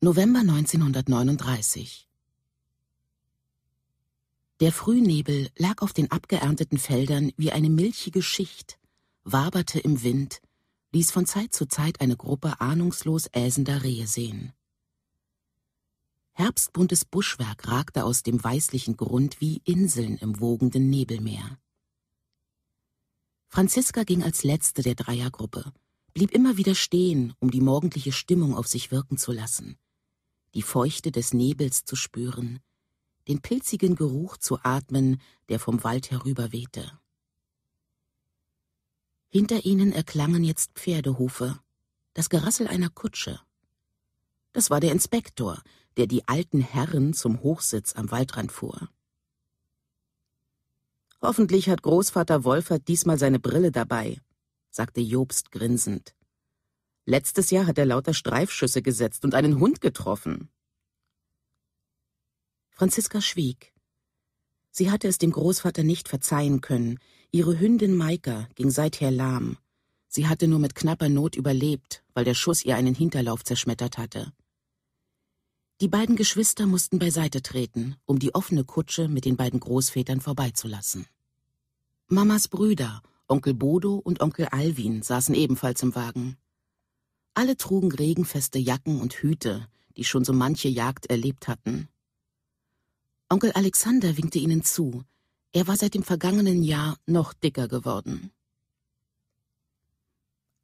November 1939. Der Frühnebel lag auf den abgeernteten Feldern wie eine milchige Schicht, waberte im Wind, ließ von Zeit zu Zeit eine Gruppe ahnungslos äsender Rehe sehen. Herbstbuntes Buschwerk ragte aus dem weißlichen Grund wie Inseln im wogenden Nebelmeer. Franziska ging als letzte der Dreiergruppe, blieb immer wieder stehen, um die morgendliche Stimmung auf sich wirken zu lassen die Feuchte des Nebels zu spüren, den pilzigen Geruch zu atmen, der vom Wald herüberwehte. Hinter ihnen erklangen jetzt Pferdehufe, das Gerassel einer Kutsche. Das war der Inspektor, der die alten Herren zum Hochsitz am Waldrand fuhr. Hoffentlich hat Großvater Wolfert diesmal seine Brille dabei, sagte Jobst grinsend. Letztes Jahr hat er lauter Streifschüsse gesetzt und einen Hund getroffen. Franziska schwieg. Sie hatte es dem Großvater nicht verzeihen können. Ihre Hündin Maika ging seither lahm. Sie hatte nur mit knapper Not überlebt, weil der Schuss ihr einen Hinterlauf zerschmettert hatte. Die beiden Geschwister mussten beiseite treten, um die offene Kutsche mit den beiden Großvätern vorbeizulassen. Mamas Brüder, Onkel Bodo und Onkel Alwin, saßen ebenfalls im Wagen. Alle trugen regenfeste Jacken und Hüte, die schon so manche Jagd erlebt hatten. Onkel Alexander winkte ihnen zu. Er war seit dem vergangenen Jahr noch dicker geworden.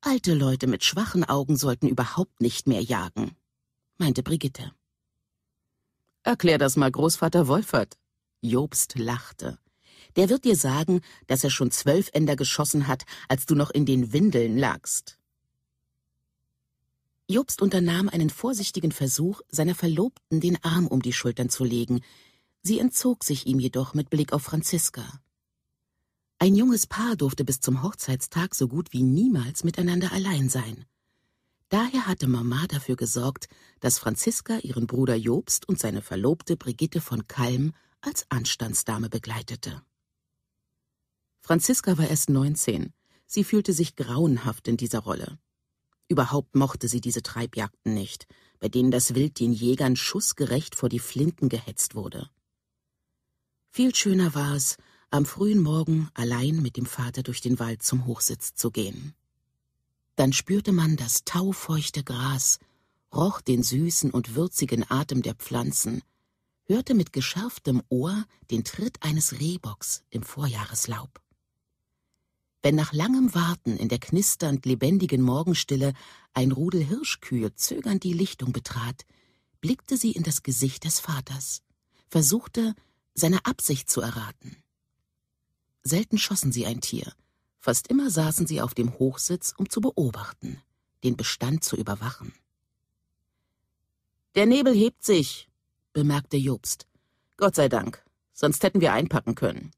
Alte Leute mit schwachen Augen sollten überhaupt nicht mehr jagen, meinte Brigitte. Erklär das mal Großvater Wolfert. Jobst lachte. Der wird dir sagen, dass er schon zwölf Ender geschossen hat, als du noch in den Windeln lagst. Jobst unternahm einen vorsichtigen Versuch, seiner Verlobten den Arm um die Schultern zu legen. Sie entzog sich ihm jedoch mit Blick auf Franziska. Ein junges Paar durfte bis zum Hochzeitstag so gut wie niemals miteinander allein sein. Daher hatte Mama dafür gesorgt, dass Franziska ihren Bruder Jobst und seine Verlobte Brigitte von Kalm als Anstandsdame begleitete. Franziska war erst neunzehn. Sie fühlte sich grauenhaft in dieser Rolle. Überhaupt mochte sie diese Treibjagden nicht, bei denen das Wild den Jägern schussgerecht vor die Flinten gehetzt wurde. Viel schöner war es, am frühen Morgen allein mit dem Vater durch den Wald zum Hochsitz zu gehen. Dann spürte man das taufeuchte Gras, roch den süßen und würzigen Atem der Pflanzen, hörte mit geschärftem Ohr den Tritt eines Rehbocks im Vorjahreslaub wenn nach langem Warten in der knisternd lebendigen Morgenstille ein Rudel Hirschkühe zögernd die Lichtung betrat, blickte sie in das Gesicht des Vaters, versuchte, seine Absicht zu erraten. Selten schossen sie ein Tier, fast immer saßen sie auf dem Hochsitz, um zu beobachten, den Bestand zu überwachen. Der Nebel hebt sich, bemerkte Jobst. Gott sei Dank, sonst hätten wir einpacken können.